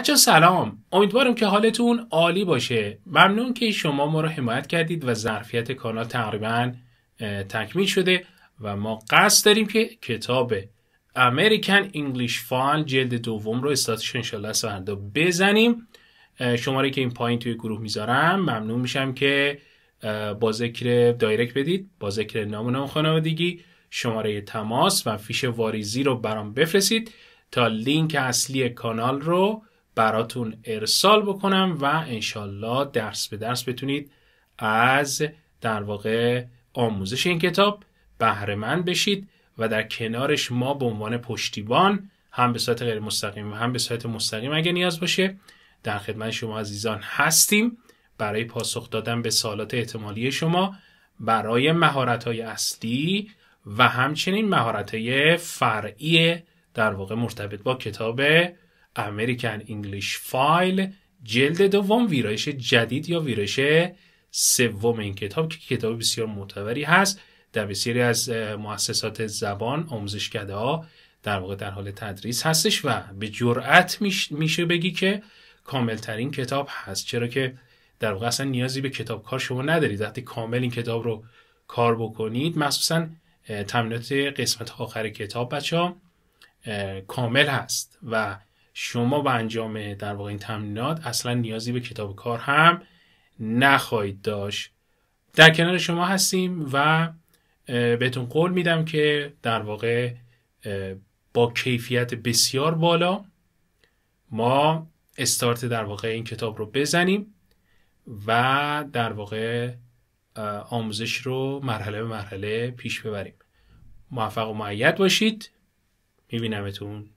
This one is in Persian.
بچه سلام امیدوارم که حالتون عالی باشه ممنون که شما ما رو حمایت کردید و ظرفیت کانال تقریبا تکمیل شده و ما قصد داریم که کتاب امریکن انگلیش فال جلد دوم رو استاتش انشالله سردا بزنیم شماره که این پایین توی گروه میذارم ممنون میشم که با ذکر دایرکت بدید با ذکر نام و نام خانوادگی شماره تماس و فیش واریزی رو برام بفرستید تا لینک اصلی کانال رو براتون ارسال بکنم و انشالله درس به درس بتونید از در واقع آموزش این کتاب بهره بشید و در کنارش ما به عنوان پشتیبان هم به صورت غیر مستقیم و هم به صورت مستقیم اگه نیاز باشه در خدمت شما عزیزان هستیم برای پاسخ دادن به سوالات احتمالی شما برای مهارت های اصلی و همچنین مهارت های فرعی در واقع مرتبط با کتاب امریکن انگلیش فایل جلد دوم ویرایش جدید یا ویرایش سوم این کتاب که کتاب بسیار معتبری هست در بسیاری از مؤسسات زبان آموزشکده ها در واقع در حال تدریس هستش و به جرأت میشه بگی که ترین کتاب هست چرا که در واقع اصلا نیازی به کتاب کار شما ندارید وقتی کامل این کتاب رو کار بکنید مخصوصا تمرینات قسمت آخر کتاب بچه ها کامل هست و شما با انجام در واقع این تمرینات اصلا نیازی به کتاب کار هم نخواهید داشت در کنار شما هستیم و بهتون قول میدم که در واقع با کیفیت بسیار بالا ما استارت در واقع این کتاب رو بزنیم و در واقع آموزش رو مرحله به مرحله پیش ببریم موفق و معید باشید میبینمتون